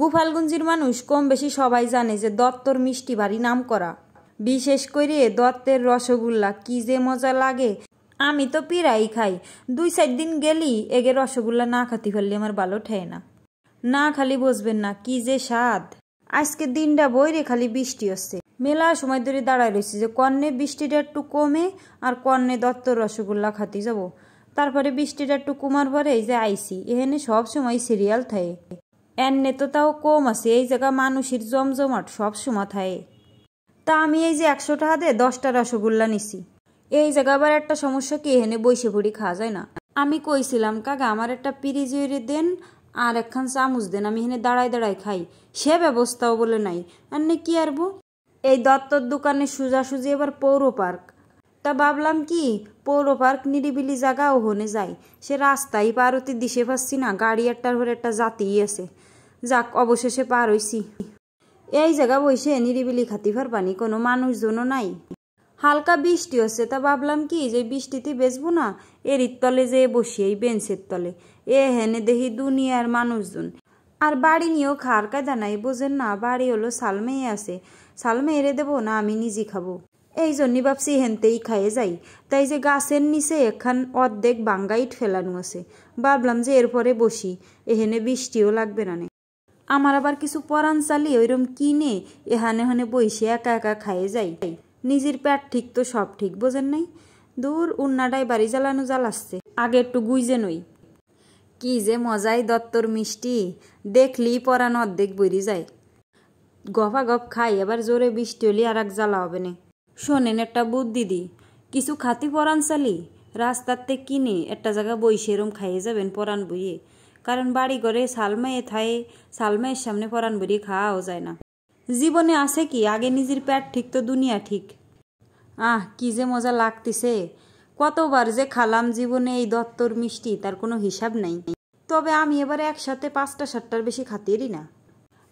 গুফালগঞ্জের মানুষ কম বেশি সবাই জানে যে দত্তর মিষ্টি বাড়ি নাম করা বিশেষ করে দত্তের রসগোল্লা কি যে মজা লাগে আমি তো পিরাই খাই দুই চার দিন গেলি এগে রসগোল্লা না খাতে ফেললে আমার ভালো ঠেয় না না খালি বসবেন না কি যে স্বাদ আজকে দিনটা বইরে খালি বৃষ্টি হচ্ছে মেলা সময় ধরে দাঁড়ায় রয়েছে যে কর্ণে বৃষ্টিটা একটু কমে আর কর্ণে দত্তর রসগোল্লা খাতে যাব তারপরে বৃষ্টিটা একটু কমার পরে এই যে আইসি এখানে সব সময় সিরিয়াল থাকে এনে তো তাও কম আছে এই জায়গা মানুষের জমজমাট সব সময় থাকে তা আমি এই যে একশো টাকা দিয়ে দশটা রসগোল্লা নিছি এই জায়গা আবার একটা সমস্যা কি এখানে বৈশে ভরি খাওয়া যায় না আমি কইছিলাম কাকা আমার একটা পিরিজিউরি দেন আর একখান চামচ দেন আমি এখানে দাঁড়ায় দাঁড়ায় খাই সে ব্যবস্থাও বলে নাই আর কি আরবো এই দত্তর দোকানে সোজাসুজি এবার পৌর পার্ক তা ভাবলাম কি পৌর পার্ক নিরিবিলি জায়গা ওখানে যাই সে রাস্তায় পার হতে দিশে পাচ্ছি না গাড়ি একটার ঘরে একটা জাতিই আছে যাক অবশেষে পার হইছি এই জায়গা বইসে নিরিবিলি খাতি পানি কোনো মানুষজনও নাই হালকা বৃষ্টি হচ্ছে তা ভাবলাম কি যে বৃষ্টিতে বেচবো না এর তলে যে বসি এই বেঞ্চের তলে এ হেনে দেখি দুনিয়ার মানুষজন আর বাড়ি নিয়েও খার কায়দা নাই বোঝেন না বাড়ি হলো সালমেয়ে আছে সালমে এরে দেবো না আমি নিজে খাবো এই জন্যই ভাবছি হেনতেই খাইয়ে যাই তাই যে গাছের নিচে এখান অর্ধেক বাঙ্গাইট ফেলানো আছে ভাবলাম যে এরপরে বসি এহেনে বৃষ্টিও লাগবে না আমার আবার কিছু পরাণ চালি ওইরম কিনে এহানে হানে বইসে একা একা খাইয়ে যাই নিজের পেট ঠিক তো সব ঠিক বোঝেন নাই দূর উন্নাডায় বাড়ি জ্বালানো জ্বালাচ্ছে আগে একটু গুইজে নই কি যে মজাই দত্তর মিষ্টি দেখলি পরাণ অর্ধেক বইরি যায় গফা গফ খাই এবার জোরে বৃষ্টি হলি আর এক জ্বালা হবে না শোনেন একটা বুদ্ধি দি কিছু খাতি পরান চালি রাস্তাতে কিনে একটা জায়গা বইসে এরম খাইয়ে যাবেন পরান বইয়ে কারণ বাড়ি ঘরে সালমায়ে থায়ে সালমায়ের সামনে পরান বইয়ে খাওয়াও যায় না জীবনে আছে কি আগে নিজের পেট ঠিক তো দুনিয়া ঠিক আহ কি যে মজা লাগতেছে কতবার যে খালাম জীবনে এই দত্তর মিষ্টি তার কোনো হিসাব নাই তবে আমি এবারে একসাথে পাঁচটা সাতটার বেশি খাতিরই না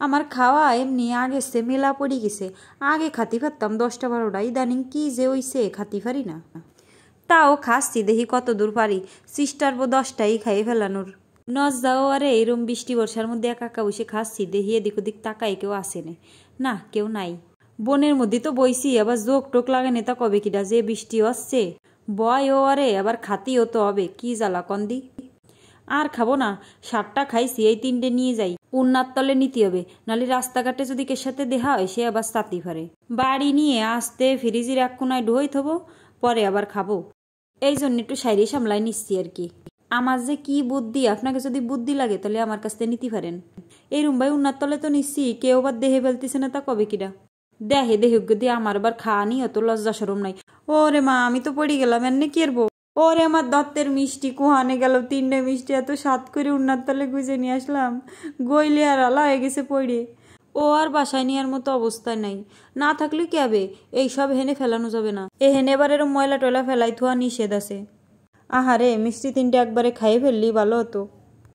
আমার খাওয়া এমনি আগে সে মেলা পড়ে গেছে আগে খাতি পারতাম দশটা বারোটা ইদানিং কি যে ওইছে খাতি পারি না তাও খাচ্ছি দেখি কত দূর পারি সিস্টার বো দশটাই খাই ফেলানোর নজ যাও আরে এরম বৃষ্টি বর্ষার মধ্যে একা একা বসে খাচ্ছি দেখি এদিক ওদিক তাকাই কেউ আসে না না কেউ নাই বনের মধ্যে তো বইছি আবার জোক টোক লাগে নেতা কবে কিটা যে বৃষ্টি আসছে বয় ও আরে আবার খাতিও তো হবে কি জ্বালা কন্দি আর খাবো না সাতটা খাইছি এই তিনটে নিয়ে যাই উন্নার তলে নিতে হবে নাহলে রাস্তাঘাটে যদি কে সাথে দেহা হয় সে আবার তাঁতি ফারে বাড়ি নিয়ে আসতে ফ্রিজির এক কোনায় ঢোই থবো পরে আবার খাবো এই জন্য একটু সাইরে সামলাই নিচ্ছি আর কি আমার যে কি বুদ্ধি আপনাকে যদি বুদ্ধি লাগে তাহলে আমার কাছ থেকে নিতে পারেন এই ভাই উন্নার তলে তো নিচ্ছি কেউ আবার দেহে ফেলতেছে না তা কবে কিরা দেহে দেহে যদি আমার আবার খাওয়া নি অত লজ্জা সরম নাই ওরে মা আমি তো পড়ে গেলাম এমনি কি এরবো ওরে আমার দত্তের মিষ্টি কুহানে গেল তিনটে মিষ্টি এত সাত করে উন্নার তলে গুজে নিয়ে আসলাম গইলে আর আলা হয়ে গেছে পড়ে ও আর বাসায় নেওয়ার মতো অবস্থা নাই না থাকলে কি হবে এইসব হেনে ফেলানো যাবে না এ হেনে এবারের ময়লা টয়লা ফেলাই থোয়া নিষেধ আছে আহারে মিষ্টি তিনটে একবারে খাইয়ে ফেললি ভালো হতো